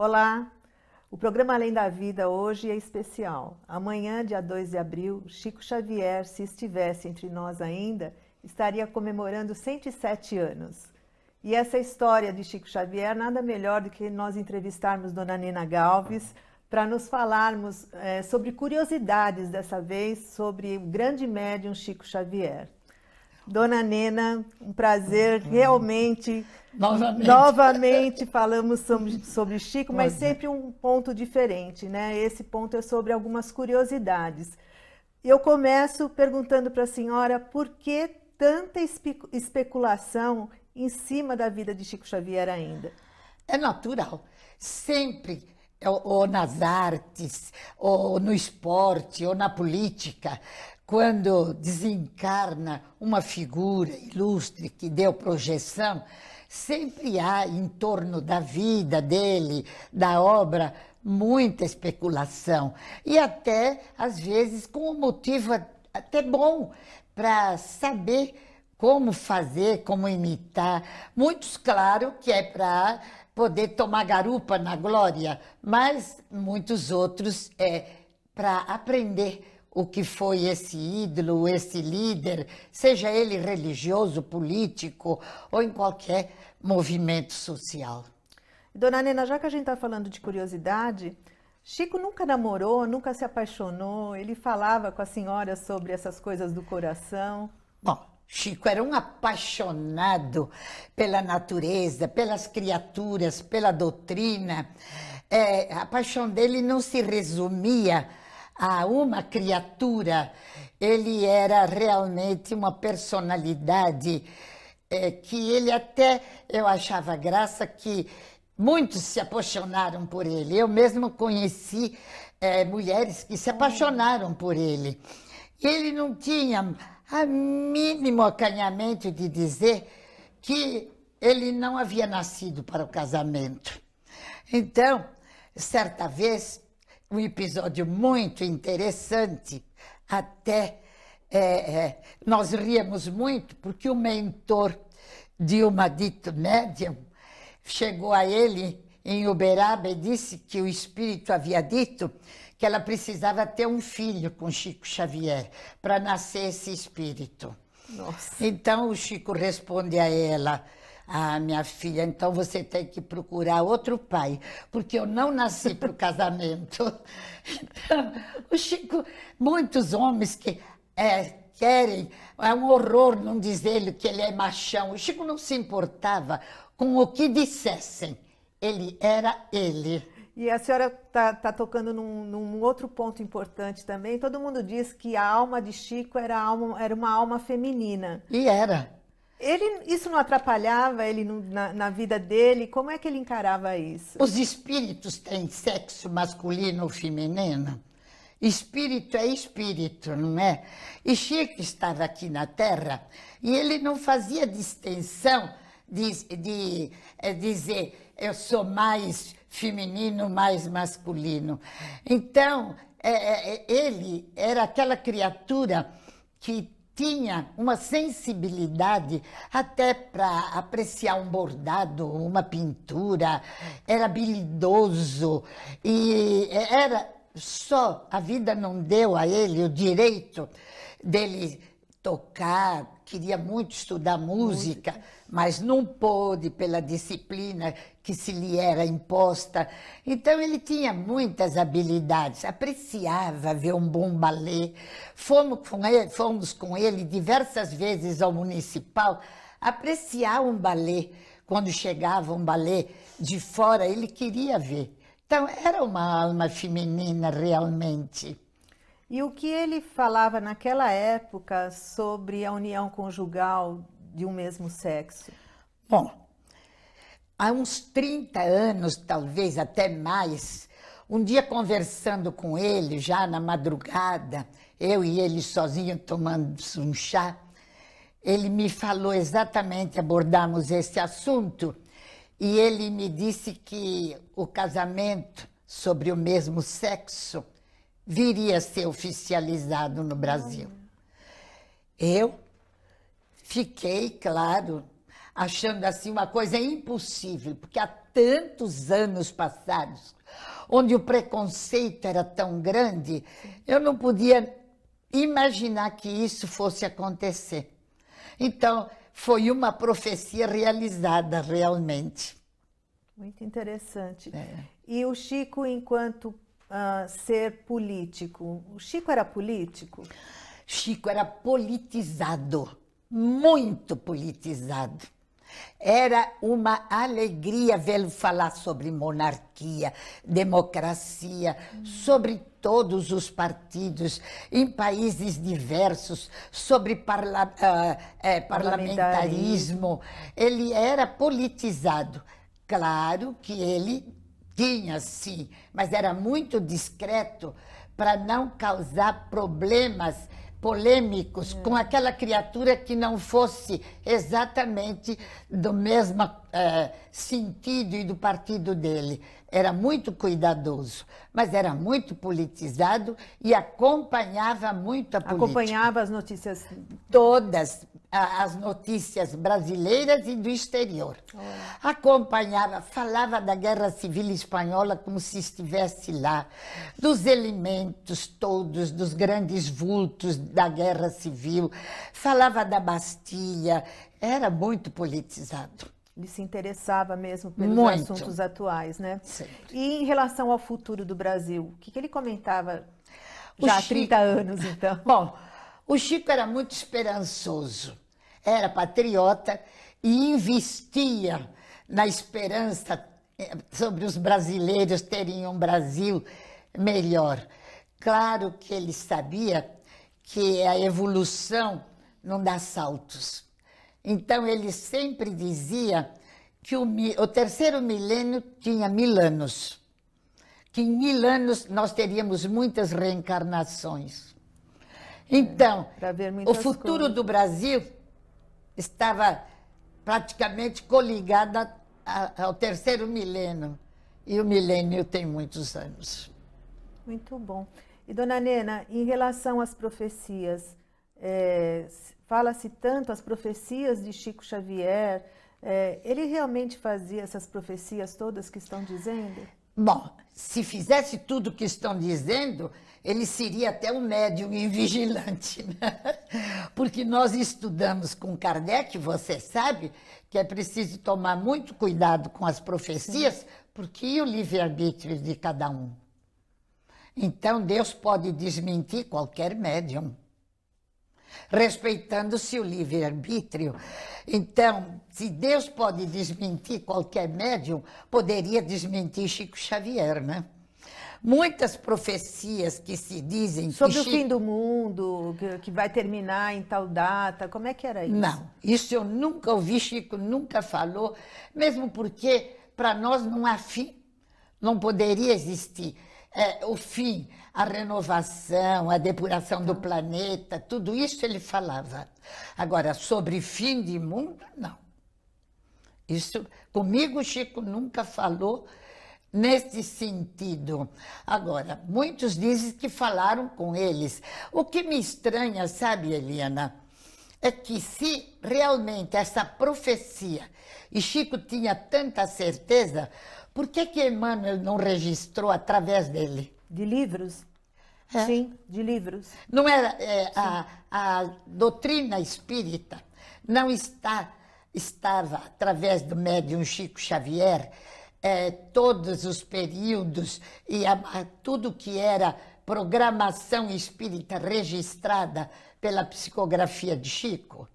Olá! O programa Além da Vida hoje é especial. Amanhã, dia 2 de abril, Chico Xavier, se estivesse entre nós ainda, estaria comemorando 107 anos. E essa história de Chico Xavier, nada melhor do que nós entrevistarmos Dona Nena Galves para nos falarmos é, sobre curiosidades, dessa vez, sobre o grande médium Chico Xavier. Dona Nena, um prazer uhum. realmente. Novamente. Novamente falamos sobre, sobre Chico, mas sempre um ponto diferente, né? Esse ponto é sobre algumas curiosidades. Eu começo perguntando para a senhora por que tanta espe especulação em cima da vida de Chico Xavier ainda? É natural. Sempre eh, ou nas artes, ou no esporte, ou na política, quando desencarna uma figura ilustre que deu projeção, sempre há em torno da vida dele, da obra, muita especulação. E até, às vezes, com um motivo até bom para saber como fazer, como imitar. Muitos, claro, que é para poder tomar garupa na glória, mas muitos outros é para aprender o que foi esse ídolo, esse líder, seja ele religioso, político ou em qualquer movimento social. Dona Nena, já que a gente está falando de curiosidade, Chico nunca namorou, nunca se apaixonou, ele falava com a senhora sobre essas coisas do coração. Bom, Chico era um apaixonado pela natureza, pelas criaturas, pela doutrina. É, a paixão dele não se resumia a uma criatura, ele era realmente uma personalidade é, que ele até, eu achava graça que muitos se apaixonaram por ele. Eu mesmo conheci é, mulheres que se apaixonaram por ele. Ele não tinha a mínimo acanhamento de dizer que ele não havia nascido para o casamento. Então, certa vez, um episódio muito interessante, até é, é, nós ríamos muito, porque o mentor de uma dito médium chegou a ele em Uberaba e disse que o espírito havia dito que ela precisava ter um filho com Chico Xavier para nascer esse espírito. Nossa. Então o Chico responde a ela: ah, minha filha, então você tem que procurar outro pai, porque eu não nasci para o casamento. Então, o Chico, muitos homens que é, querem, é um horror não dizer ele que ele é machão. O Chico não se importava com o que dissessem. Ele era ele. E a senhora está tá tocando num, num, outro ponto importante também. Todo mundo diz que a alma de Chico era, alma, era uma alma feminina. E era. Ele, isso não atrapalhava ele no, na, na, vida dele? Como é que ele encarava isso? Os espíritos têm sexo masculino ou feminino. Espírito é espírito, não é? E Chico estava aqui na Terra e ele não fazia distinção de, de, de eh, dizer eu sou mais feminino, mais masculino. Então, é, é, ele era aquela criatura que tinha uma sensibilidade até para apreciar um bordado, uma pintura, era habilidoso e eh, era só a vida não deu a ele o direito dele tocar, queria muito estudar música, música, mas não pôde pela disciplina que se lhe era imposta. Então ele tinha muitas habilidades, apreciava ver um bom balé. Fomos com ele, fomos com ele diversas vezes ao municipal apreciar um balé. Quando chegava um balé de fora, ele queria ver. Então, era uma alma feminina realmente. E o que ele falava naquela época sobre a união conjugal de um mesmo sexo? Bom, há uns 30 anos, talvez até mais, um dia conversando com ele, já na madrugada, eu e ele sozinho tomando um chá, ele me falou exatamente, abordamos esse assunto, e ele me disse que o casamento sobre o mesmo sexo viria a ser oficializado no Brasil. Eu fiquei, claro, achando assim uma coisa impossível, porque há tantos anos passados, onde o preconceito era tão grande, eu não podia imaginar que isso fosse acontecer. Então, foi uma profecia realizada realmente. Muito interessante. É. E o Chico, enquanto uh, ser político? O Chico era político? Chico era politizado, muito politizado. Era uma alegria vê-lo falar sobre monarquia, democracia, sobre todos os partidos, em países diversos, sobre parla uh, é, parlamentarismo. Ele era politizado. Claro que ele tinha, sim, mas era muito discreto para não causar problemas polêmicos é. com aquela criatura que não fosse exatamente do mesmo é, sentido e do partido dele. Era muito cuidadoso, mas era muito politizado e acompanhava muito a política. Acompanhava as notícias? Todas as notícias brasileiras e do exterior. Acompanhava, falava da Guerra Civil Espanhola como se estivesse lá, dos elementos todos, dos grandes vultos da Guerra Civil, falava da Bastilha, era muito politizado. Ele se interessava mesmo pelos muito. assuntos atuais, né? Sempre. E em relação ao futuro do Brasil, o que, que ele comentava já o há Chico... 30 anos, então? Bom, o Chico era muito esperançoso, era patriota e investia na esperança eh, sobre os brasileiros terem um Brasil melhor. Claro que ele sabia que a evolução não dá saltos. Então ele sempre dizia que o, o terceiro milênio tinha mil anos, que em mil anos nós teríamos muitas reencarnações. Então, é, o futuro coisas. do Brasil estava praticamente coligado a, a, ao terceiro milênio. E o milênio tem muitos anos. Muito bom. E, dona Nena, em relação às profecias, é, fala-se tanto as profecias de Chico Xavier. É, ele realmente fazia essas profecias todas que estão dizendo? Bom, se fizesse tudo o que estão dizendo, ele seria até um médium e vigilante, né? porque nós estudamos com Kardec, você sabe que é preciso tomar muito cuidado com as profecias, porque o livre-arbítrio de cada um. Então, Deus pode desmentir qualquer médium respeitando-se o livre-arbítrio. Então, se Deus pode desmentir qualquer médium, poderia desmentir Chico Xavier, né? Muitas profecias que se dizem sobre Chico... o fim do mundo, que vai terminar em tal data, como é que era isso? Não, isso eu nunca ouvi, Chico nunca falou, mesmo porque para nós não há fim, não poderia existir é, o fim a renovação, a depuração do planeta, tudo isso ele falava. Agora, sobre fim de mundo, não. Isso comigo Chico nunca falou neste sentido. Agora, muitos dizem que falaram com eles. O que me estranha, sabe, Eliana, é que se realmente essa profecia, e Chico tinha tanta certeza, por que que Emmanuel não registrou através dele? De livros? É. Sim, de livros. Não era é, é, a, a doutrina espírita não está estava através do médium Chico Xavier é, todos os períodos e a, a, tudo que era programação espírita registrada pela psicografia de Chico.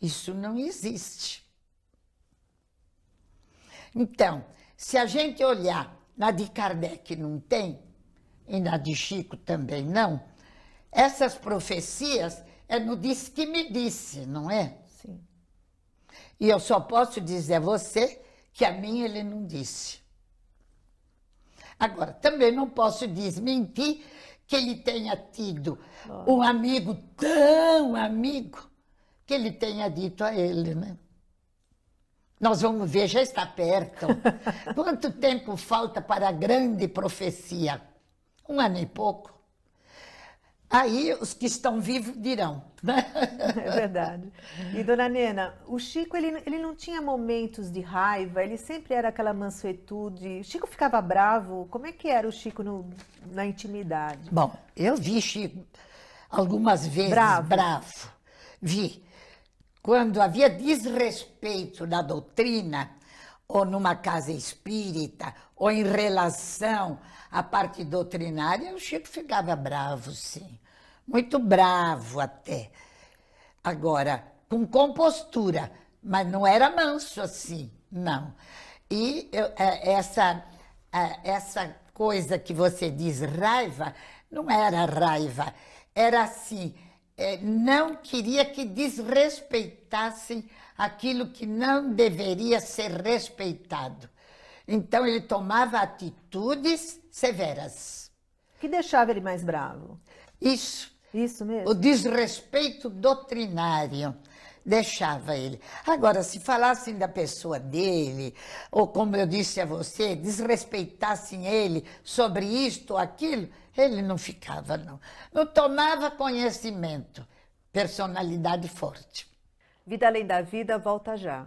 Isso não existe. Então, se a gente olhar na de Kardec não tem, e na de Chico também não, essas profecias é no disse que me disse, não é? Sim. E eu só posso dizer a você que a mim ele não disse. Agora, também não posso desmentir que ele tenha tido Nossa. um amigo tão amigo que ele tenha dito a ele, né? Nós vamos ver, já está perto. Quanto tempo falta para a grande profecia? um ano e pouco. Aí os que estão vivos dirão, né? É verdade. E dona Nena, o Chico ele, ele não tinha momentos de raiva, ele sempre era aquela mansuetude. O Chico ficava bravo. Como é que era o Chico no, na intimidade? Bom, eu vi Chico algumas vezes bravo. bravo. Vi. Quando havia desrespeito na doutrina, ou numa casa espírita, ou em relação a parte doutrinária, o Chico ficava bravo, sim. Muito bravo até. Agora, com compostura, mas não era manso assim, não. E eu, é, essa, é, essa coisa que você diz raiva, não era raiva, era assim, é, não queria que desrespeitassem aquilo que não deveria ser respeitado. Então ele tomava atitudes severas. Que deixava ele mais bravo. Isso. Isso mesmo. O desrespeito doutrinário deixava ele. Agora, se falassem da pessoa dele, ou como eu disse a você, desrespeitassem ele sobre isto ou aquilo, ele não ficava, não. Não tomava conhecimento. Personalidade forte. Vida Além da Vida volta já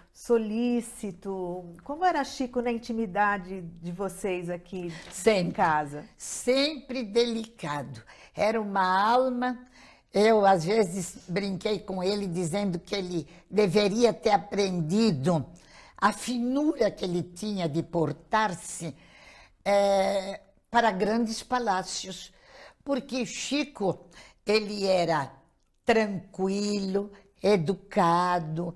solícito. Como era Chico na intimidade de vocês aqui sempre, em casa? Sempre delicado. Era uma alma. Eu, às vezes, brinquei com ele dizendo que ele deveria ter aprendido a finura que ele tinha de portar-se é, para grandes palácios. Porque Chico, ele era tranquilo, educado,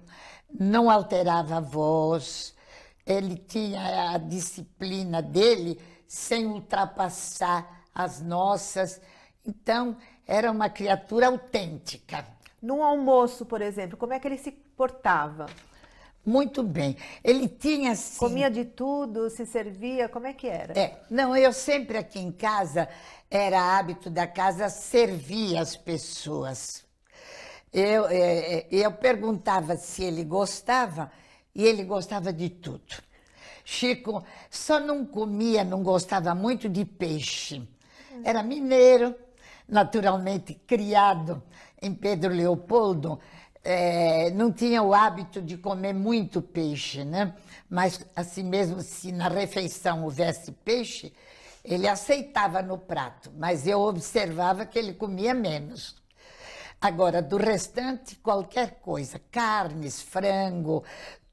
não alterava a voz, ele tinha a disciplina dele sem ultrapassar as nossas. Então, era uma criatura autêntica. Num almoço, por exemplo, como é que ele se portava? Muito bem. Ele tinha assim... Comia de tudo, se servia, como é que era? É, não, eu sempre aqui em casa, era hábito da casa servir as pessoas. Eu, eu, é, é, eu perguntava se ele gostava e ele gostava de tudo. Chico só não comia, não gostava muito de peixe. Era mineiro, naturalmente criado em Pedro Leopoldo, é, não tinha o hábito de comer muito peixe, né? Mas assim mesmo, se na refeição houvesse peixe, ele aceitava no prato, mas eu observava que ele comia menos. Agora, do restante, qualquer coisa, carnes, frango,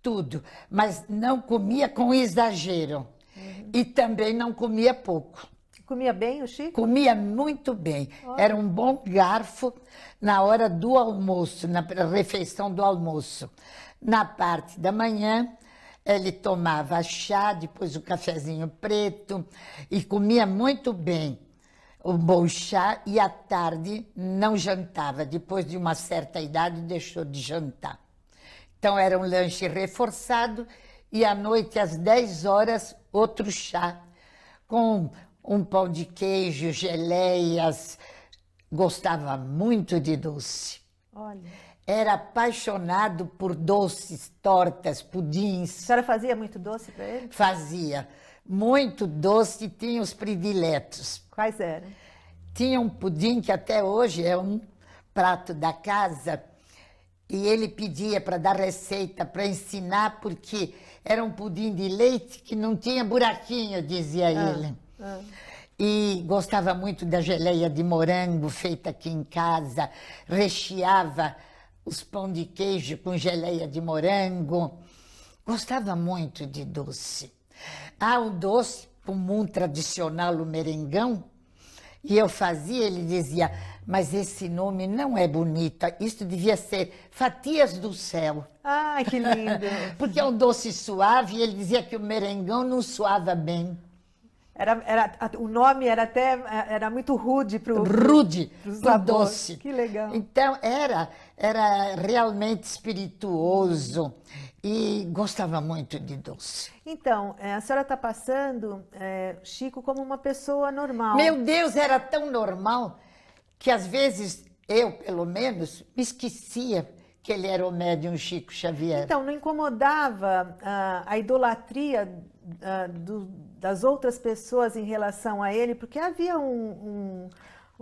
tudo, mas não comia com exagero. Uhum. E também não comia pouco. Comia bem o Chico? Comia muito bem. Oh. Era um bom garfo na hora do almoço, na refeição do almoço. Na parte da manhã, ele tomava chá, depois o cafezinho preto e comia muito bem um bom chá e à tarde não jantava. Depois de uma certa idade deixou de jantar. Então era um lanche reforçado e à noite às 10 horas outro chá com um pão de queijo, geleias. Gostava muito de doce. Olha. Era apaixonado por doces, tortas, pudins. A senhora fazia muito doce para ele? Fazia muito doce, tinha os prediletos. Quais eram? Tinha um pudim que até hoje é um prato da casa, e ele pedia para dar receita, para ensinar, porque era um pudim de leite que não tinha buraquinho, dizia ah, ele. Ah. E gostava muito da geleia de morango feita aqui em casa, recheava os pão de queijo com geleia de morango. Gostava muito de doce há ah, um doce comum tradicional, o merengão, e eu fazia, ele dizia, mas esse nome não é bonito, isso devia ser Fatias do Céu. Ah, que lindo! Porque é um doce suave, e ele dizia que o merengão não suava bem. Era, era, o nome era até era muito rude para o rude para doce que legal então era era realmente espirituoso e gostava muito de doce. Então, eh, a senhora está passando é, Chico como uma pessoa normal. Meu Deus, era tão normal que às vezes eu, pelo menos, me esquecia que ele era o médium Chico Xavier. Então, não incomodava uh, a idolatria uh, do, das outras pessoas em relação a ele, porque havia um, um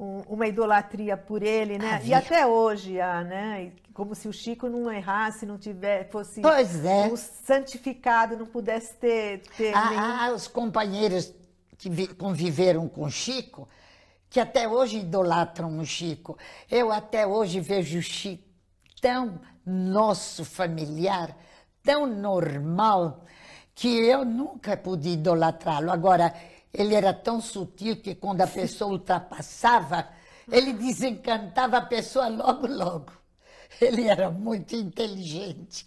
um, uma idolatria por ele, né? Havia. Ah, e até hoje há, né? Como se o Chico não errasse, não tivesse, fosse pois é. um santificado, não pudesse ter. ter ah, nenhum... ah, os companheiros que conviveram com o Chico, que até hoje idolatram o Chico. Eu até hoje vejo o Chico tão nosso familiar, tão normal, que eu nunca pude idolatrá-lo. Agora, ele era tão sutil que quando a pessoa ultrapassava, ele desencantava a pessoa logo, logo. Ele era muito inteligente.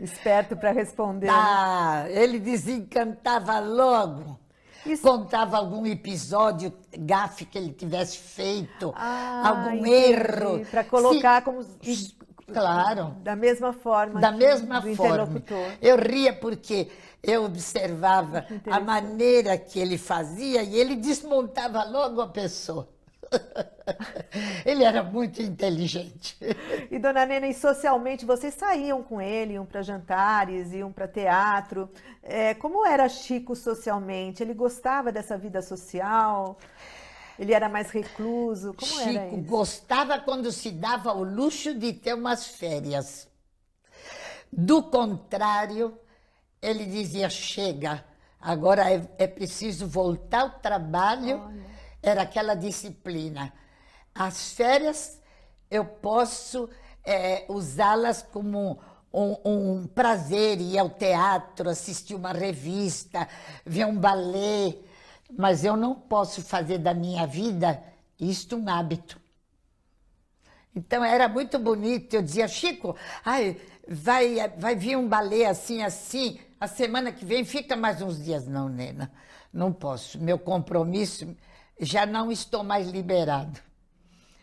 Esperto para responder. Ah, né? ele desencantava logo. Isso. Contava algum episódio, gafe que ele tivesse feito, ah, algum entendi. erro. Para colocar Se... como. Claro. Da mesma forma. Da mesma forma. Eu ria porque eu observava a maneira que ele fazia e ele desmontava logo a pessoa. ele era muito inteligente. E dona Nena, e socialmente vocês saíam com ele, iam para jantares, iam para teatro. É, como era Chico socialmente? Ele gostava dessa vida social? Ele era mais recluso? Como Chico era isso? gostava quando se dava o luxo de ter umas férias. Do contrário, ele dizia: chega, agora é, é preciso voltar ao trabalho. Olha. Era aquela disciplina. As férias eu posso é, usá-las como um, um, prazer ir ao teatro, assistir uma revista, ver um balé, mas eu não posso fazer da minha vida isto um hábito. Então era muito bonito. Eu dizia, Chico, ai, vai, vai vir um balé assim, assim, a semana que vem fica mais uns dias. Não, Nena, não posso. Meu compromisso, já não estou mais liberado.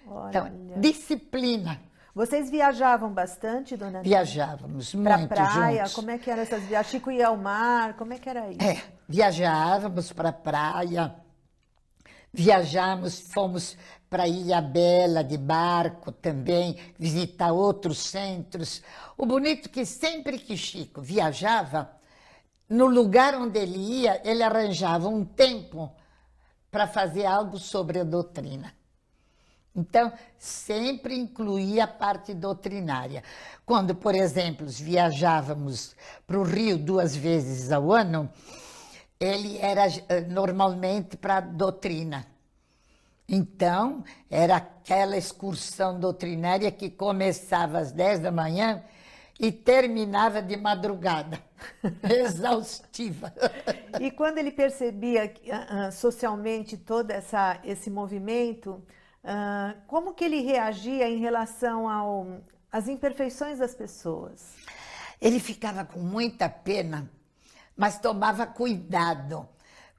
Então, Olha. Então, disciplina. Vocês viajavam bastante, dona Viajávamos Nena? muito pra praia, juntos. como é que era essas viagens? Chico ia ao mar, como é que era isso? É, viajávamos para praia, viajamos, fomos para Ilha Bela de barco também, visitar outros centros. O bonito é que sempre que Chico viajava, no lugar onde ele ia, ele arranjava um tempo para fazer algo sobre a doutrina. Então, sempre incluía a parte doutrinária. Quando, por exemplo, viajávamos para o Rio duas vezes ao ano, ele era eh, normalmente para a doutrina então, era aquela excursão doutrinária que começava às 10 da manhã e terminava de madrugada, exaustiva. e quando ele percebia uh, socialmente todo essa, esse movimento, uh, como que ele reagia em relação ao, às imperfeições das pessoas? Ele ficava com muita pena, mas tomava cuidado,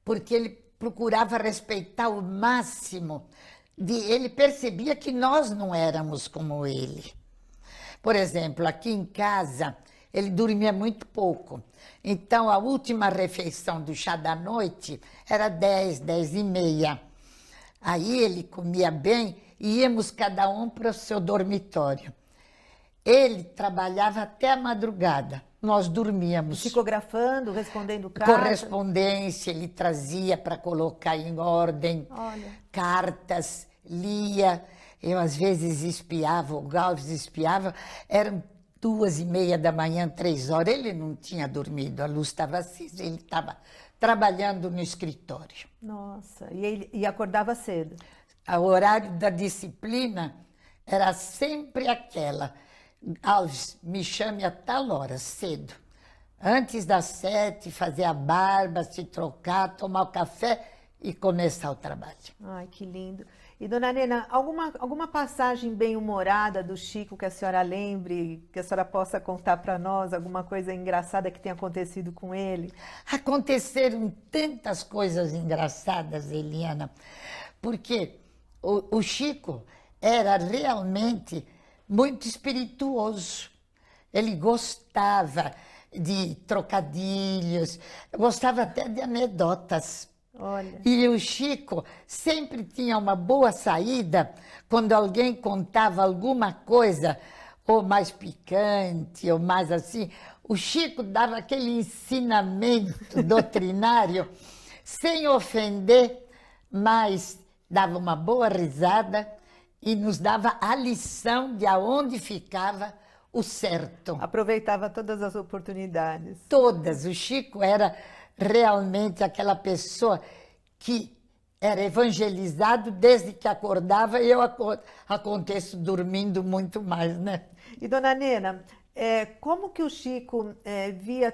porque ele procurava respeitar o máximo. De, ele percebia que nós não éramos como ele. Por exemplo, aqui em casa, ele dormia muito pouco. Então, a última refeição do chá da noite era 10, 10 e meia. Aí ele comia bem e íamos cada um para o seu dormitório. Ele trabalhava até a madrugada nós dormíamos. Psicografando, respondendo cartas? Correspondência, ele trazia para colocar em ordem. Olha. Cartas, lia. Eu, às vezes, espiava, o Galves espiava. Eram duas e meia da manhã, três horas. Ele não tinha dormido, a luz estava acesa, ele estava trabalhando no escritório. Nossa, e, ele, e acordava cedo? O horário da disciplina era sempre aquela Alves, me chame a tal hora, cedo. Antes das sete, fazer a barba, se trocar, tomar o café e começar o trabalho. Ai, que lindo. E, dona Nena, alguma, alguma passagem bem-humorada do Chico que a senhora lembre, que a senhora possa contar para nós, alguma coisa engraçada que tenha acontecido com ele? Aconteceram tantas coisas engraçadas, Eliana, porque o, o Chico era realmente muito espirituoso. Ele gostava de trocadilhos, gostava até de anedotas. Olha. E o Chico sempre tinha uma boa saída quando alguém contava alguma coisa, ou mais picante, ou mais assim. O Chico dava aquele ensinamento doutrinário, sem ofender, mas dava uma boa risada e nos dava a lição de aonde ficava o certo. Aproveitava todas as oportunidades. Todas. O Chico era realmente aquela pessoa que era evangelizado desde que acordava e eu ac aconteço dormindo muito mais, né? E dona Nena, é, como que o Chico é, via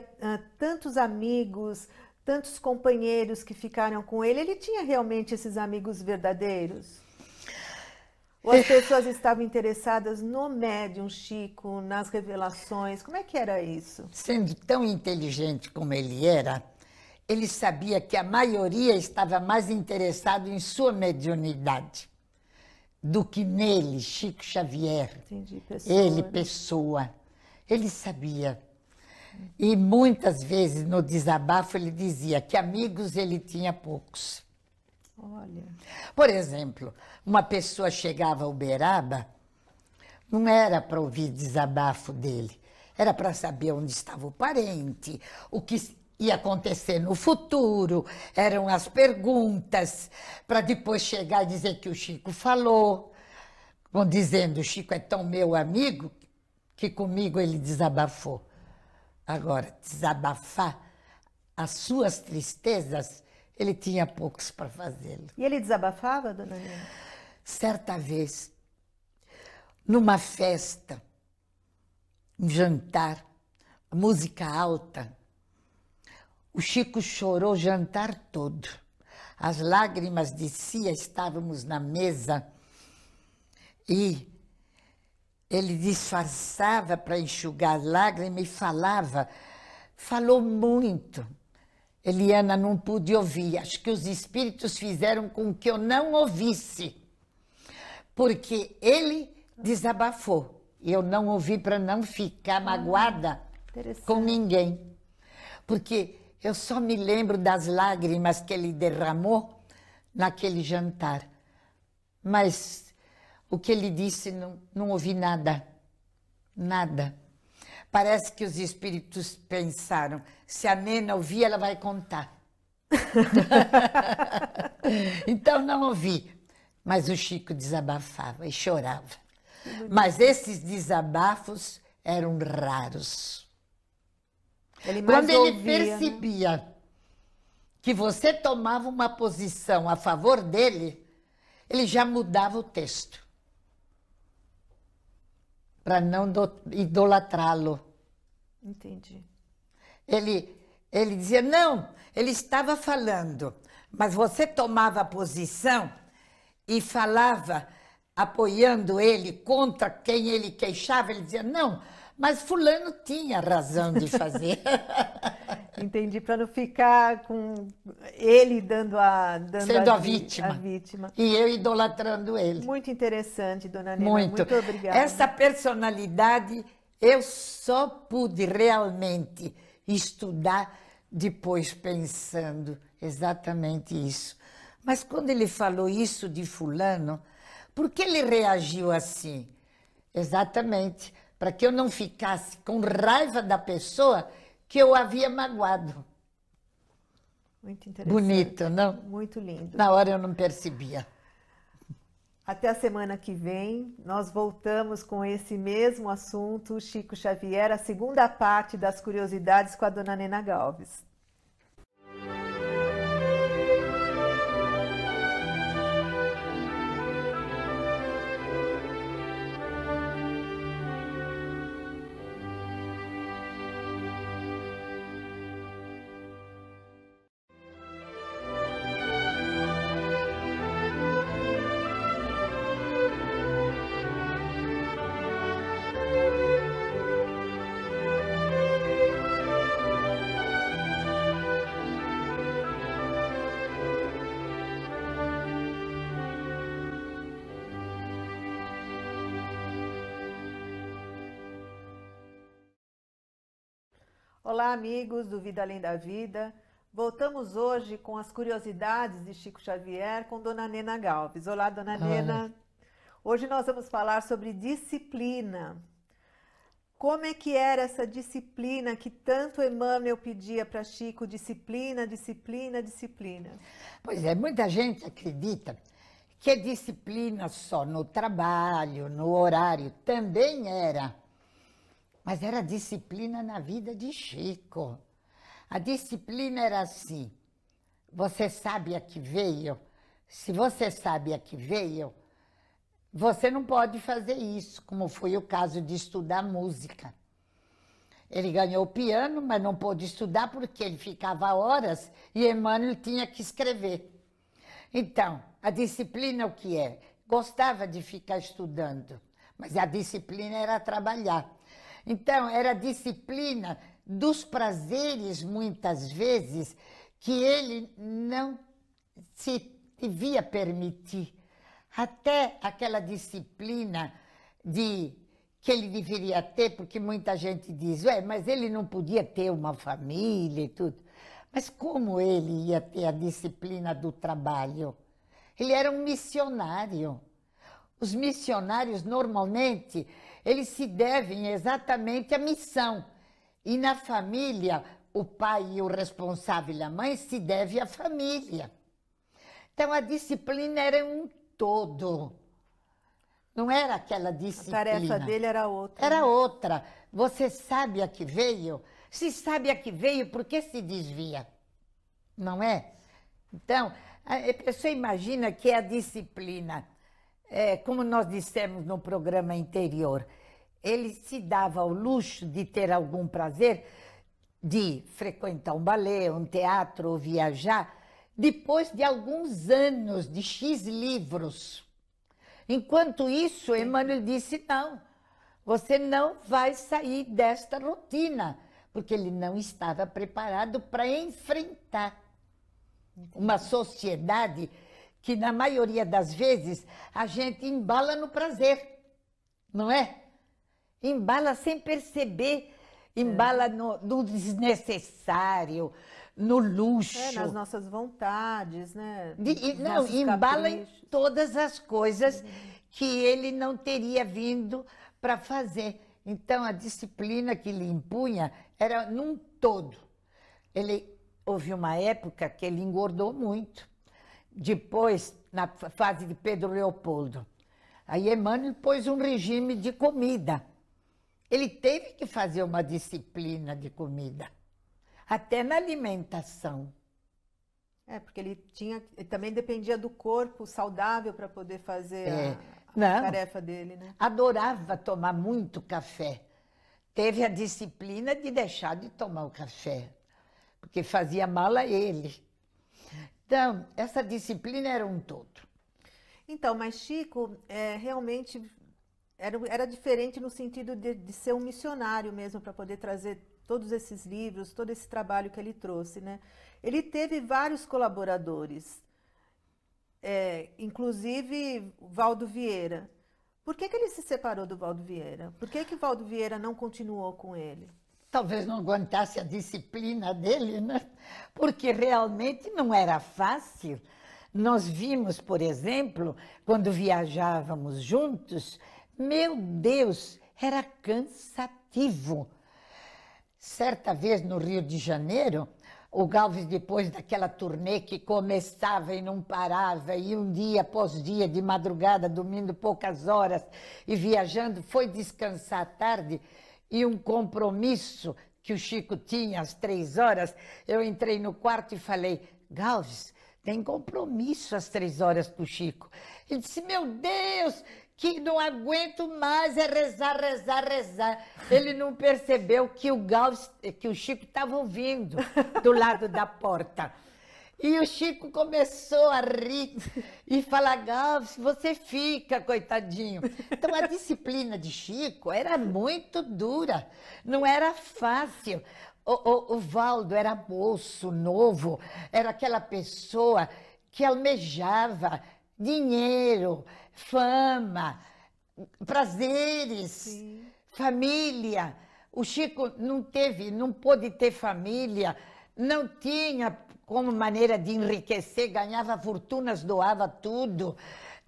tantos amigos, tantos companheiros que ficaram com ele? Ele tinha realmente esses amigos verdadeiros? Ou as pessoas estavam interessadas no médium Chico, nas revelações? Como é que era isso? Sendo tão inteligente como ele era, ele sabia que a maioria estava mais interessada em sua mediunidade do que nele, Chico Xavier. Entendi, pessoa, ele, né? pessoa. Ele sabia. E muitas vezes no desabafo ele dizia que amigos ele tinha poucos. Olha. Por exemplo, uma pessoa chegava a Uberaba, não era para ouvir desabafo dele, era para saber onde estava o parente, o que ia acontecer no futuro, eram as perguntas, para depois chegar e dizer que o Chico falou, dizendo: o Chico é tão meu amigo que comigo ele desabafou. Agora, desabafar as suas tristezas ele tinha poucos para fazê-lo. E ele desabafava, dona Helena? Certa vez, numa festa, um jantar, música alta, o Chico chorou o jantar todo. As lágrimas descia, estávamos na mesa e ele disfarçava para enxugar lágrimas e falava. Falou muito. Eliana, não pude ouvir. Acho que os espíritos fizeram com que eu não ouvisse, porque ele desabafou. E eu não ouvi para não ficar hum, magoada com ninguém. Porque eu só me lembro das lágrimas que ele derramou naquele jantar. Mas o que ele disse, não, não ouvi nada. Nada. Parece que os espíritos pensaram: se a nena ouvir, ela vai contar. então não ouvi, mas o Chico desabafava e chorava. Mas esses desabafos eram raros. Ele Quando ele ouvia, né? percebia né? que você tomava uma posição a favor dele, ele já mudava o texto para não idolatrá-lo. Entendi. Ele, ele dizia, não, ele estava falando, mas você tomava posição e falava apoiando ele contra quem ele queixava, ele dizia, não, mas fulano tinha razão de fazer. Entendi, para não ficar com ele dando a... Dando Sendo a, a, vítima. a, vítima. E eu idolatrando ele. Muito interessante, dona Nena. Muito. Muito obrigada. Essa personalidade eu só pude realmente estudar depois pensando exatamente isso. Mas quando ele falou isso de Fulano, por que ele reagiu assim? Exatamente, para que eu não ficasse com raiva da pessoa que eu havia magoado. Muito interessante. Bonito, não? Muito lindo. Na hora eu não percebia. Até a semana que vem, nós voltamos com esse mesmo assunto, Chico Xavier, a segunda parte das curiosidades com a dona Nena Galves. Olá, amigos do Vida Além da Vida. Voltamos hoje com as curiosidades de Chico Xavier com Dona Nena Galves. Olá, Dona Nena. Hoje nós vamos falar sobre disciplina. Como é que era essa disciplina que tanto Emmanuel pedia para Chico? Disciplina, disciplina, disciplina. Pois é, muita gente acredita que disciplina só no trabalho, no horário, também era mas era disciplina na vida de Chico. A disciplina era assim: você sabe a que veio. Se você sabe a que veio, você não pode fazer isso, como foi o caso de estudar música. Ele ganhou o piano, mas não pôde estudar porque ele ficava horas e Emmanuel tinha que escrever. Então, a disciplina o que é? Gostava de ficar estudando, mas a disciplina era trabalhar. Então, era disciplina dos prazeres, muitas vezes, que ele não se devia permitir. Até aquela disciplina de que ele deveria ter, porque muita gente diz, ué, mas ele não podia ter uma família e tudo. Mas como ele ia ter a disciplina do trabalho? Ele era um missionário. Os missionários normalmente eles se devem exatamente à missão. E na família, o pai e o responsável, a mãe, se deve à família. Então a disciplina era um todo. Não era aquela disciplina. A tarefa dele era outra. Era né? outra. Você sabe a que veio? Se sabe a que veio, por que se desvia? Não é? Então, a pessoa é, imagina que é a disciplina é, como nós dissemos no programa anterior, ele se dava ao luxo de ter algum prazer de frequentar um balé, um teatro ou viajar, depois de alguns anos de X livros. Enquanto isso, Emmanuel disse: não, você não vai sair desta rotina, porque ele não estava preparado para enfrentar Entendi. uma sociedade que na maioria das vezes a gente embala no prazer, não é? Embala sem perceber, embala é. no, no, desnecessário, no luxo. É, nas nossas vontades, né? De, e, não, embala caprichos. em todas as coisas uhum. que ele não teria vindo para fazer. Então, a disciplina que lhe impunha era num todo. Ele houve uma época que ele engordou muito depois, na fase de Pedro Leopoldo, aí Emmanuel pôs um regime de comida. Ele teve que fazer uma disciplina de comida, até na alimentação. É, porque ele tinha, ele também dependia do corpo saudável para poder fazer é. a, a tarefa dele, né? Adorava tomar muito café. Teve a disciplina de deixar de tomar o café, porque fazia mal a ele. Então, essa disciplina era um todo. Então, mas Chico é, realmente era, era, diferente no sentido de, de ser um missionário mesmo, para poder trazer todos esses livros, todo esse trabalho que ele trouxe. Né? Ele teve vários colaboradores, é, inclusive Valdo Vieira. Por que, que ele se separou do Valdo Vieira? Por que, que Valdo Vieira não continuou com ele? talvez não aguentasse a disciplina dele, né? porque realmente não era fácil. Nós vimos, por exemplo, quando viajávamos juntos, meu Deus, era cansativo. Certa vez no Rio de Janeiro, o Galves, depois daquela turnê que começava e não parava, e um dia após dia, de madrugada, dormindo poucas horas e viajando, foi descansar à tarde e um compromisso que o Chico tinha às três horas, eu entrei no quarto e falei, Galves, tem compromisso às três horas com o Chico. Ele disse, meu Deus, que não aguento mais é rezar, rezar, rezar. Ele não percebeu que o Galves, que o Chico estava ouvindo do lado da porta. E o Chico começou a rir e falar: Galves, você fica, coitadinho. Então a disciplina de Chico era muito dura, não era fácil. O, o, o Valdo era moço, novo, era aquela pessoa que almejava dinheiro, fama, prazeres, Sim. família. O Chico não teve, não pôde ter família, não tinha como maneira de enriquecer, ganhava fortunas, doava tudo.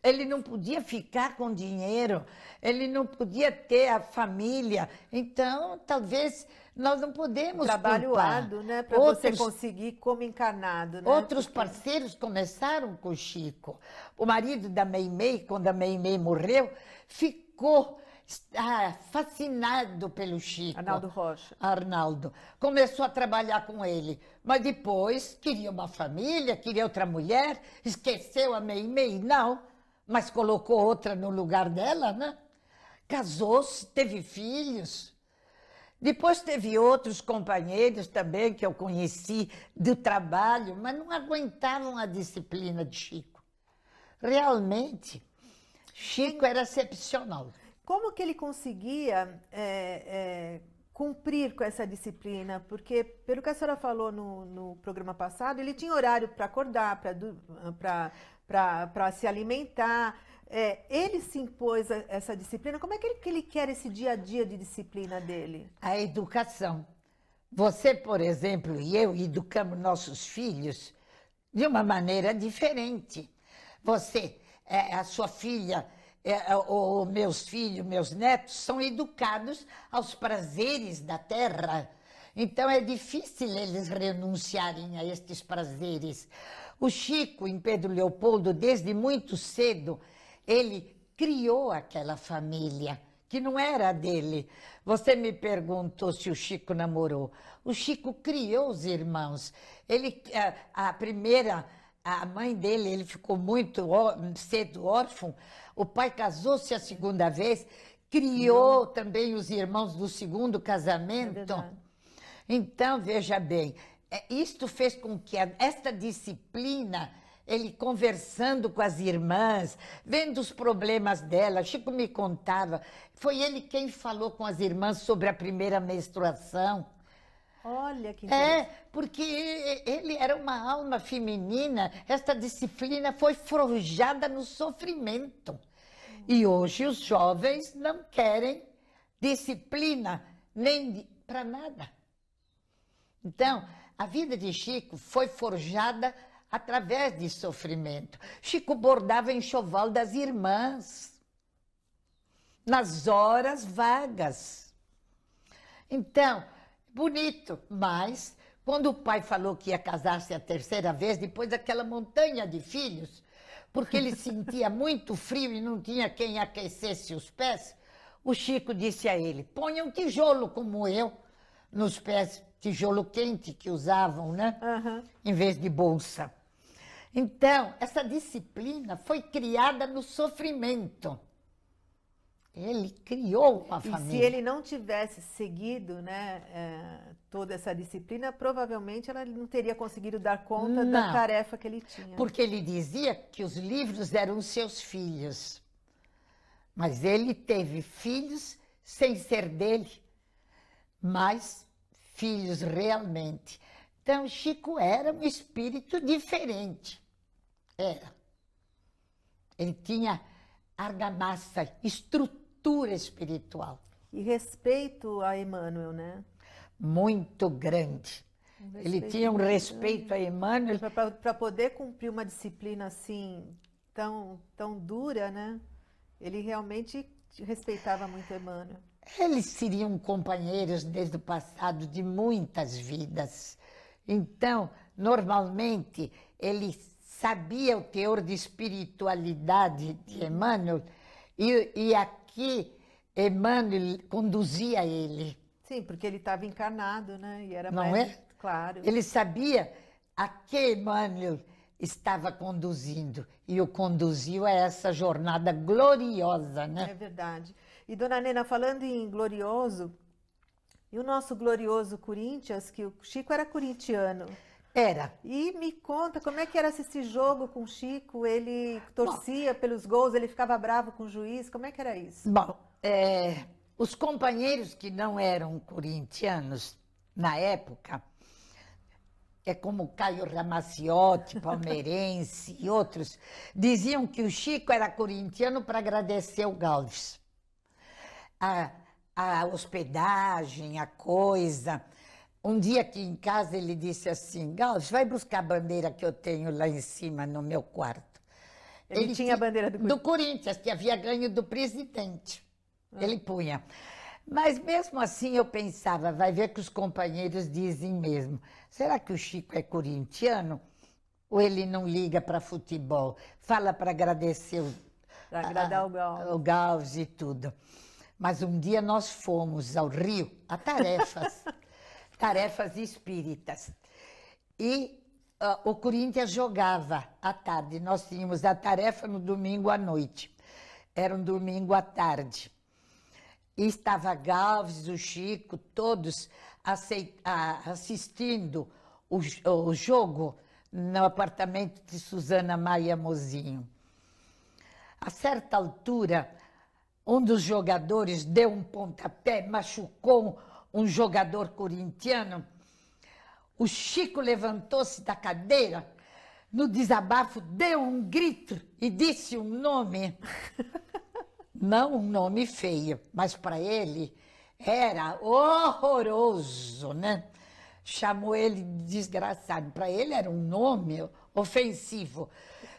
Ele não podia ficar com dinheiro, ele não podia ter a família. Então, talvez nós não podemos Trabalho árduo, né? Para você conseguir como encarnado, né? Outros Porque... parceiros começaram com o Chico. O marido da Meimei, quando a Meimei morreu, ficou está ah, fascinado pelo Chico. Arnaldo Rocha. Arnaldo. Começou a trabalhar com ele, mas depois queria uma família, queria outra mulher, esqueceu a Meimei, não, mas colocou outra no lugar dela, né? Casou-se, teve filhos. Depois teve outros companheiros também que eu conheci do trabalho, mas não aguentavam a disciplina de Chico. Realmente, Chico era excepcional. Como que ele conseguia é, é, cumprir com essa disciplina? Porque, pelo que a senhora falou no, no programa passado, ele tinha horário para acordar, para se alimentar. É, ele se impôs a, essa disciplina. Como é que ele, que ele quer esse dia a dia de disciplina dele? A educação. Você, por exemplo, e eu educamos nossos filhos de uma maneira diferente. Você, é, a sua filha é, é meus filhos, meus netos, são educados aos prazeres da terra. Então é difícil eles renunciarem a estes prazeres. O Chico, em Pedro Leopoldo, desde muito cedo, ele criou aquela família que não era dele. Você me perguntou se o Chico namorou. O Chico criou os irmãos. Ele a, é, a primeira a mãe dele, ele ficou muito cedo órfão o pai casou-se a segunda vez, criou uhum. também os irmãos do segundo casamento. É então, veja bem, é, isto fez com que esta disciplina ele conversando com as irmãs, vendo os problemas dela. Chico me contava, foi ele quem falou com as irmãs sobre a primeira menstruação. Olha que É, porque ele era uma alma feminina, esta disciplina foi forjada no sofrimento. E hoje os jovens não querem disciplina nem para nada. Então, a vida de Chico foi forjada através de sofrimento. Chico bordava enxoval das irmãs nas horas vagas. Então, bonito, mas quando o pai falou que ia casar-se a terceira vez, depois daquela montanha de filhos, porque ele sentia muito frio e não tinha quem aquecesse os pés, o Chico disse a ele: ponha um tijolo como eu nos pés, tijolo quente que usavam, né? Uhum. Em vez de bolsa. Então, essa disciplina foi criada no sofrimento. Ele criou uma e família. E se ele não tivesse seguido né, é, toda essa disciplina, provavelmente ela não teria conseguido dar conta não, da tarefa que ele tinha. Porque ele dizia que os livros eram seus filhos. Mas ele teve filhos sem ser dele, mas filhos realmente. Então, Chico era um espírito diferente. Era. Ele tinha argamassa, estrutura cultura espiritual. E respeito a Emmanuel, né? Muito grande. Um ele tinha um respeito grande. a Emmanuel. Para poder cumprir uma disciplina assim tão, tão dura, né? Ele realmente respeitava muito Emmanuel. Eles seriam companheiros desde o passado de muitas vidas. Então, normalmente, ele sabia o teor de espiritualidade de Emmanuel e, e a que Emmanuel conduzia ele. Sim, porque ele estava encarnado, né? E era Não mais é? claro. Ele sabia a que Emmanuel estava conduzindo e o conduziu a essa jornada gloriosa, né? É verdade. E dona Nena, falando em glorioso, e o nosso glorioso Corinthians, que o Chico era corintiano. Era. E me conta, como é que era esse jogo com o Chico? Ele torcia Bom, pelos gols, ele ficava bravo com o juiz, como é que era isso? Bom, é, os companheiros que não eram corintianos na época, é como Caio Ramaciotti, palmeirense e outros, diziam que o Chico era corintiano para agradecer o Galves. A, a hospedagem, a coisa um dia aqui em casa ele disse assim: Gauss, vai buscar a bandeira que eu tenho lá em cima no meu quarto. Ele, ele tinha a bandeira do, do Corinthians, que havia ganho do presidente. Ah. Ele punha. Mas mesmo assim eu pensava, vai ver que os companheiros dizem mesmo. Será que o Chico é corintiano? Ou ele não liga para futebol? Fala para agradecer o, pra agradar a, o, o e tudo. Mas um dia nós fomos ao Rio, a tarefas. tarefas espíritas. E uh, o Corinthians jogava à tarde. Nós tínhamos a tarefa no domingo à noite. Era um domingo à tarde. E estava Galves, o Chico, todos assistindo o, o jogo no apartamento de Suzana Maia Mozinho. A certa altura, um dos jogadores deu um pontapé, machucou um jogador corintiano, o Chico levantou-se da cadeira, no desabafo deu um grito e disse um nome. Não um nome feio, mas para ele era horroroso, né? Chamou ele de desgraçado. Para ele era um nome ofensivo.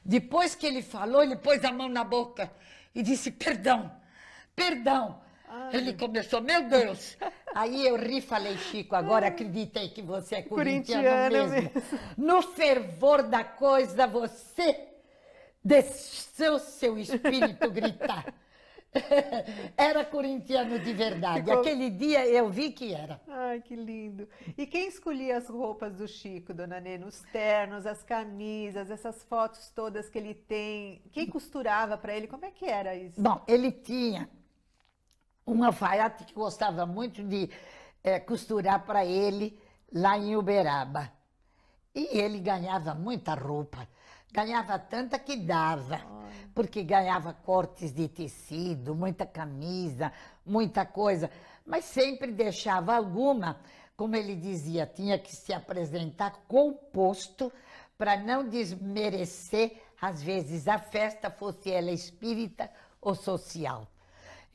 Depois que ele falou, ele pôs a mão na boca e disse: Perdão, perdão. Ai. Ele começou: Meu Deus, Aí eu ri falei, Chico, agora acreditei que você é corintiano, mesmo. mesmo. No fervor da coisa, você desceu seu espírito gritar. era corintiano de verdade. Ficou... Aquele dia eu vi que era. Ai, que lindo. E quem escolhia as roupas do Chico, dona Nena? Os ternos, as camisas, essas fotos todas que ele tem. Quem costurava para ele? Como é que era isso? Bom, ele tinha um alfaiate que gostava muito de é, costurar para ele lá em Uberaba. E ele ganhava muita roupa, ganhava tanta que dava, Ai. porque ganhava cortes de tecido, muita camisa, muita coisa, mas sempre deixava alguma, como ele dizia, tinha que se apresentar composto para não desmerecer, às vezes, a festa, fosse ela espírita ou social.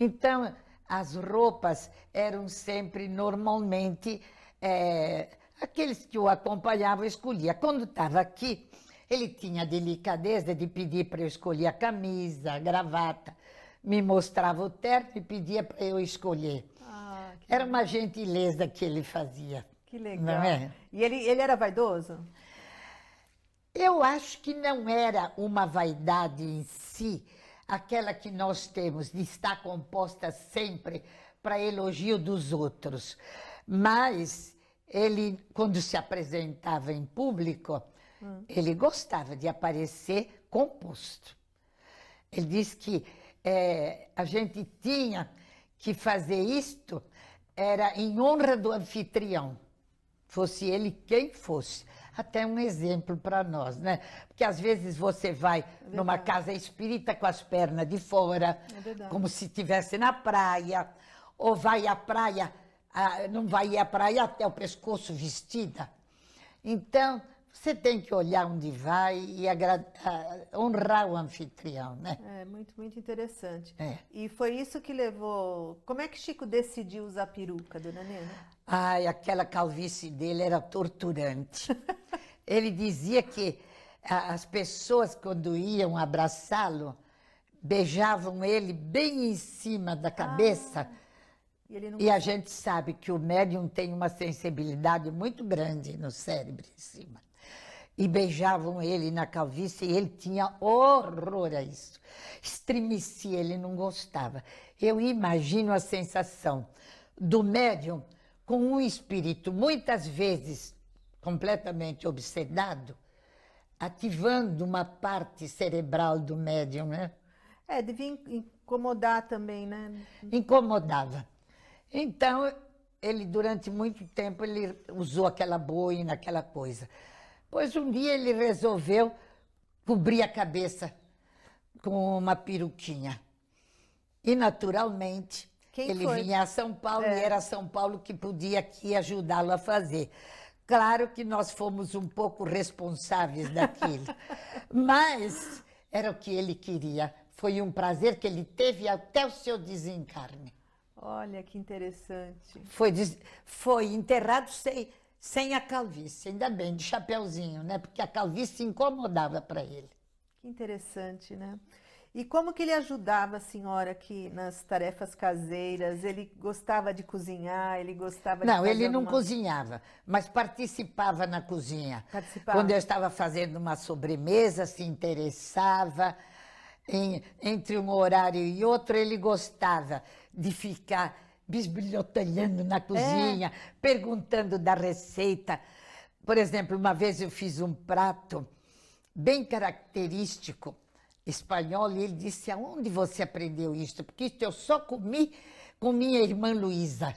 Então, as roupas eram sempre, normalmente, é, aqueles que o acompanhavam escolhia. Quando estava aqui, ele tinha a delicadeza de pedir para eu escolher a camisa, a gravata, me mostrava o terno e pedia para eu escolher. Ah, era uma gentileza que ele fazia. Que legal. É? E ele, ele era vaidoso? Eu acho que não era uma vaidade em si, aquela que nós temos de estar composta sempre para elogio dos outros. Mas ele, quando se apresentava em público, hum. ele gostava de aparecer composto. Ele diz que é, a gente tinha que fazer isto era em honra do anfitrião, fosse ele quem fosse até um exemplo para nós, né? Porque às vezes você vai é numa casa espírita com as pernas de fora, é como se estivesse na praia, ou vai à praia, ah, não vai à praia até o pescoço vestida. Então, você tem que olhar onde vai e honrar o anfitrião, né? É, muito, muito interessante. É. E foi isso que levou... Como é que Chico decidiu usar peruca, dona Nena? Ai, aquela calvície dele era torturante. Ele dizia que as pessoas, quando iam abraçá-lo, beijavam ele bem em cima da ah. cabeça... Ah. E, e a gente sabe que o médium tem uma sensibilidade muito grande no cérebro em cima e beijavam ele na calvície, e ele tinha horror a isso. Estremecia, ele não gostava. Eu imagino a sensação do médium com um espírito muitas vezes completamente obsedado, ativando uma parte cerebral do médium, né? É, devia incomodar também, né? Incomodava. Então, ele durante muito tempo ele usou aquela boina, aquela coisa. Pois um dia ele resolveu cobrir a cabeça com uma peruquinha. E naturalmente Quem ele foi? vinha a São Paulo é. e era São Paulo que podia aqui ajudá-lo a fazer. Claro que nós fomos um pouco responsáveis daquilo, mas era o que ele queria. Foi um prazer que ele teve até o seu desencarne. Olha que interessante. Foi, foi enterrado sem sem a calvície, ainda bem, de chapéuzinho, né? Porque a calvície incomodava para ele. Que interessante, né? E como que ele ajudava a senhora aqui nas tarefas caseiras? Ele gostava de cozinhar, ele gostava Não, ele não cozinhava, mas participava na cozinha. Participava. Quando eu estava fazendo uma sobremesa, se interessava. Em, entre um horário e outro, ele gostava de ficar bisbilhotanhando na é. cozinha, é. perguntando da receita. Por exemplo, uma vez eu fiz um prato bem característico espanhol e ele disse: Aonde você aprendeu isto? Porque isto eu só comi com minha irmã Luísa.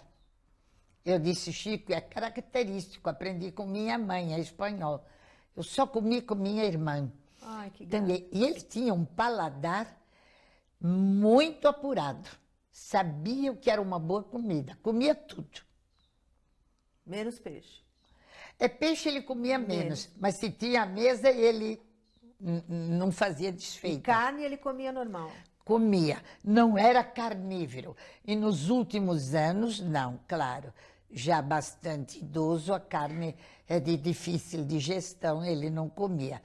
Eu disse: Chico, é característico, aprendi com minha mãe, é espanhol. Eu só comi com minha irmã. Ai, que Também. E ele tinha um paladar muito apurado sabia o que era uma boa comida, comia tudo. Menos peixe. É, peixe ele comia menos, menos. mas se tinha a mesa, ele não fazia desfeita. E carne ele comia normal? Comia, não era carnívoro. E nos últimos anos, não, claro, já bastante idoso, a carne é de difícil digestão, ele não comia.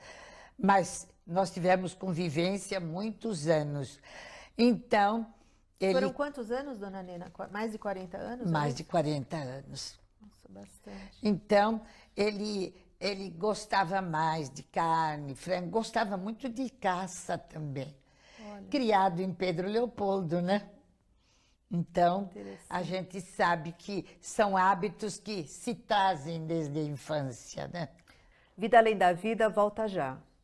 Mas nós tivemos convivência muitos anos. Então, ele... Foram quantos anos, dona Nena? Mais de 40 anos? É mais de 40 anos. Nossa, bastante. Então, ele, ele gostava mais de carne, frango, gostava muito de caça também. Olha. Criado em Pedro Leopoldo, né? Então, a gente sabe que são hábitos que se trazem desde a infância, né? Vida Além da Vida volta já.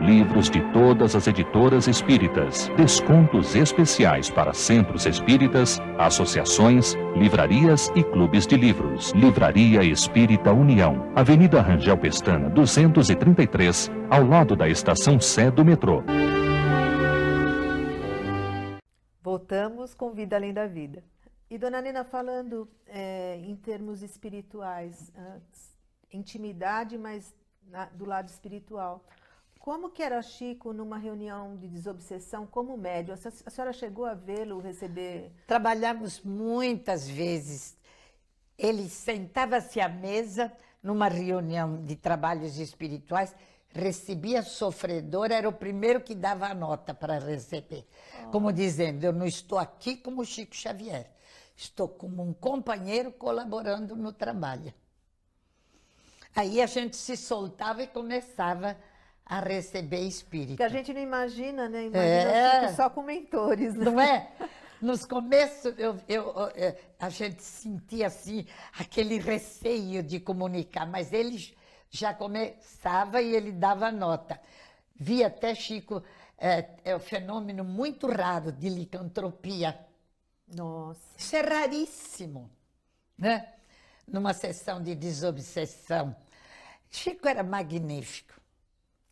livros de todas as editoras espíritas, descontos especiais para centros espíritas, associações, livrarias e clubes de livros. Livraria Espírita União, Avenida Rangel Pestana, 233, ao lado da estação Sé do metrô. Voltamos com Vida Além da Vida. E Dona Nena falando é, em termos espirituais, antes, intimidade, mas na, do lado espiritual. Como que era Chico numa reunião de desobsessão como médio? A senhora chegou a vê-lo receber? Trabalhamos muitas vezes. Ele sentava-se à mesa numa reunião de trabalhos espirituais, recebia sofredor, era o primeiro que dava a nota para receber. Oh. Como dizendo, eu não estou aqui como Chico Xavier, estou como um companheiro colaborando no trabalho. Aí a gente se soltava e começava a a receber espírito. Que a gente não imagina, né? Imagina é, só com mentores. Né? Não é? Nos começos, eu, eu, eu, é, a gente sentia assim, aquele receio de comunicar, mas ele já começava e ele dava nota. Vi até, Chico, é, é um fenômeno muito raro de licantropia. Nossa. Isso é raríssimo, né? Numa sessão de desobsessão. Chico era magnífico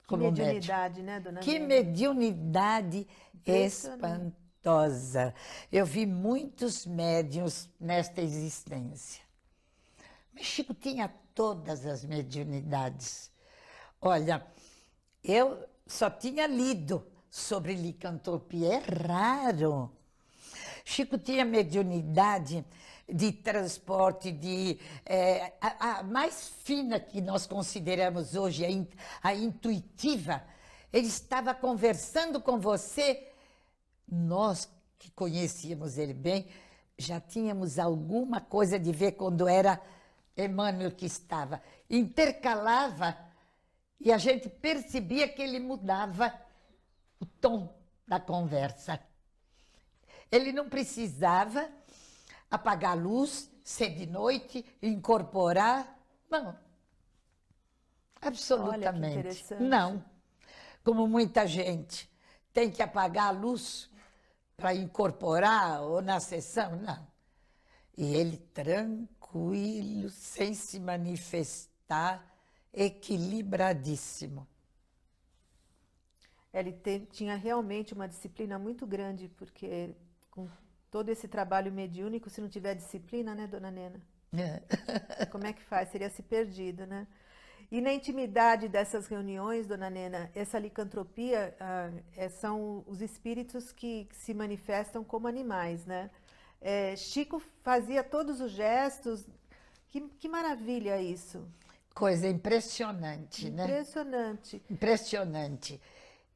como que é mediunidade, médico. né, dona Que mediunidade espantosa. Eu vi muitos médiums nesta existência. Mas Chico tinha todas as mediunidades. Olha, eu só tinha lido sobre licantropia, é raro. Chico tinha mediunidade de transporte, de é, a, a, mais fina que nós consideramos hoje, a, in, a intuitiva, ele estava conversando com você. Nós que conhecíamos ele bem, já tínhamos alguma coisa de ver quando era Emmanuel que estava. Intercalava e a gente percebia que ele mudava o tom da conversa. Ele não precisava apagar a luz, ser de noite, incorporar. Não. Absolutamente. não. Como muita gente tem que apagar a luz para incorporar ou na sessão, não. E ele tranquilo, sem se manifestar, equilibradíssimo. Ele tinha realmente uma disciplina muito grande, porque com todo esse trabalho mediúnico se não tiver disciplina, né, dona Nena? É. Como é que faz? Seria se perdido, né? E na intimidade dessas reuniões, dona Nena, essa licantropia ah, é, são os espíritos que, que, se manifestam como animais, né? É, Chico fazia todos os gestos. Que, que maravilha isso! Coisa impressionante, impressionante. né? Impressionante. Impressionante.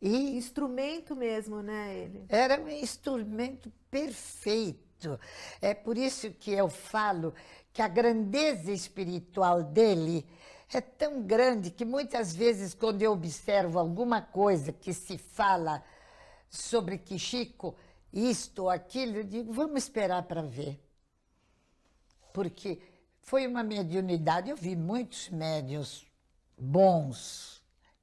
E instrumento mesmo, né, ele? Era um instrumento perfeito. É por isso que eu falo que a grandeza espiritual dele é tão grande que muitas vezes quando eu observo alguma coisa que se fala sobre que Chico isto ou aquilo, eu digo, vamos esperar para ver. Porque foi uma mediunidade, eu vi muitos médios bons,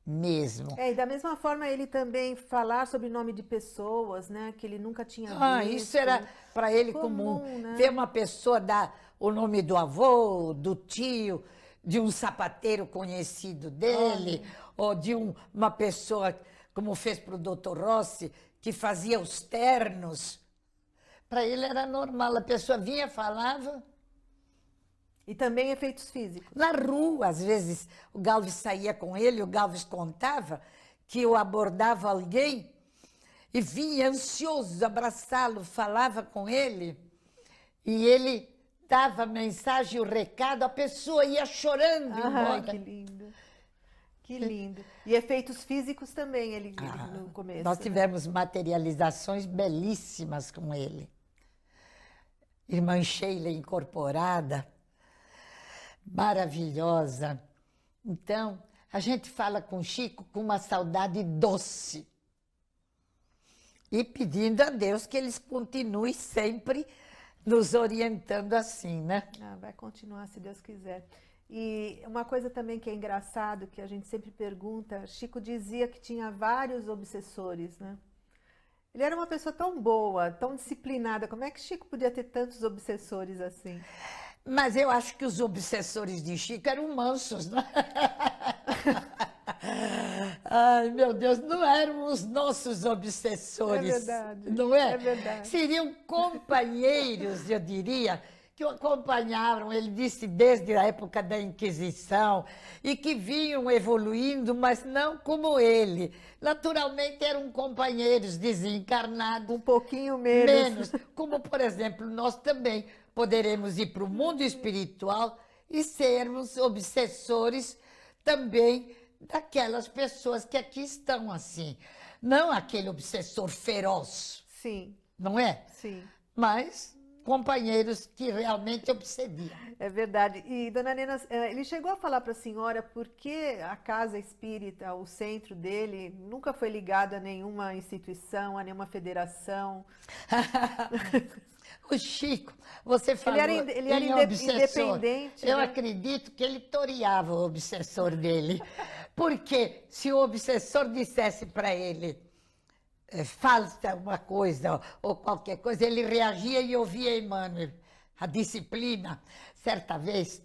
mesmo. É, e da mesma forma ele também falar sobre nome de pessoas, né, que ele nunca tinha visto. Ah, isso era para ele comum, comum. Né? Ver uma pessoa dar o nome do avô, do tio, de um sapateiro conhecido dele, ah. ou de um, uma pessoa, como fez para o Dr. Rossi, que fazia os ternos. Para ele era normal, a pessoa vinha, falava e também efeitos físicos. Na rua, às vezes, o Galves saía com ele, o Galves contava que eu abordava alguém e vinha ansioso abraçá-lo, falava com ele, e ele dava a mensagem, o recado, a pessoa ia chorando ah, embora. Que lindo. Que lindo. E efeitos físicos também, ele, ah, no começo. Nós né? tivemos né? materializações belíssimas com ele. Irmã Sheila incorporada, maravilhosa. Então, a gente fala com Chico com uma saudade doce. E pedindo a Deus que eles continuem sempre nos orientando assim, né? Ah, vai continuar se Deus quiser. E uma coisa também que é engraçado, que a gente sempre pergunta, Chico dizia que tinha vários obsessores, né? Ele era uma pessoa tão boa, tão disciplinada, como é que Chico podia ter tantos obsessores assim? Mas eu acho que os obsessores de Chico eram mansos, né? Ai, meu Deus, não eram os nossos obsessores. É verdade. Não é? É verdade. Seriam companheiros, eu diria, que o acompanharam, ele disse, desde a época da Inquisição, e que vinham evoluindo, mas não como ele. Naturalmente eram companheiros desencarnados. Um pouquinho menos. Menos. Como, por exemplo, nós também poderemos ir para o mundo espiritual e sermos obsessores também daquelas pessoas que aqui estão assim. Não aquele obsessor feroz. Sim. Não é? Sim. Mas companheiros que realmente obsediam. É verdade. E, dona Nena, eh, ele chegou a falar para a senhora por que a casa espírita, o centro dele, nunca foi ligado a nenhuma instituição, a nenhuma federação? O Chico, você falou. Ele era, ele é era independente. Eu né? acredito que ele toreava o obsessor dele. Porque se o obsessor dissesse para ele, é, falta uma coisa ou qualquer coisa, ele reagia e ouvia Emmanuel. A disciplina. Certa vez,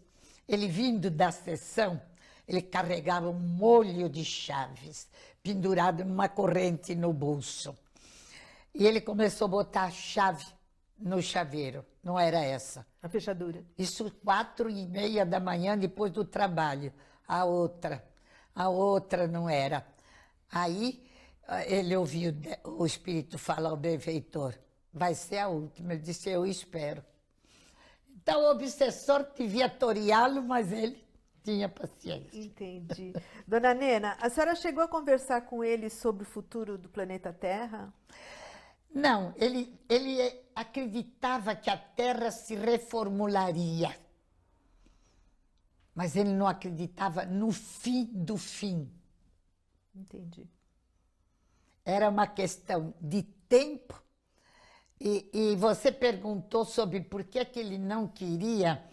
ele vindo da sessão, ele carregava um molho de chaves pendurado numa corrente no bolso. E ele começou a botar a chave no chaveiro, não era essa. A fechadura. Isso quatro e meia da manhã depois do trabalho. A outra, a outra não era. Aí ah, ele ouviu o espírito falar ao benfeitor, vai ser a última. Ele disse, eu espero. Então o obsessor devia toreá-lo, mas ele tinha paciência. Entendi. Dona Nena, a senhora chegou a conversar com ele sobre o futuro do planeta Terra? Não, ele, ele acreditava que a Terra se reformularia. Mas ele não acreditava no fim do fim. Entendi. Era uma questão de tempo. E, e você perguntou sobre por que, que ele não queria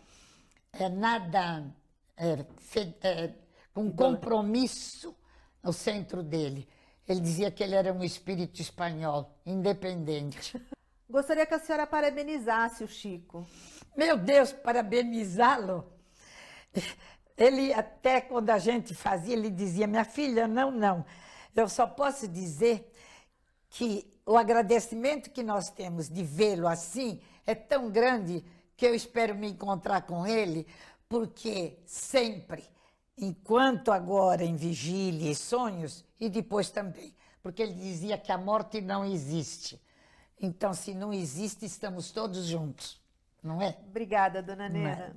é, nada é, fe, é, com compromisso no centro dele. Ele dizia que ele era um espírito espanhol, independente. Gostaria que a senhora parabenizasse o Chico. Meu Deus, parabenizá-lo. Ele até quando a gente fazia, ele dizia: "Minha filha, não, não. Eu só posso dizer que o agradecimento que nós temos de vê-lo assim é tão grande que eu espero me encontrar com ele, porque sempre enquanto agora em vigília e sonhos, e depois também, porque ele dizia que a morte não existe. Então, se não existe, estamos todos juntos, não é? Obrigada, dona é? Nena.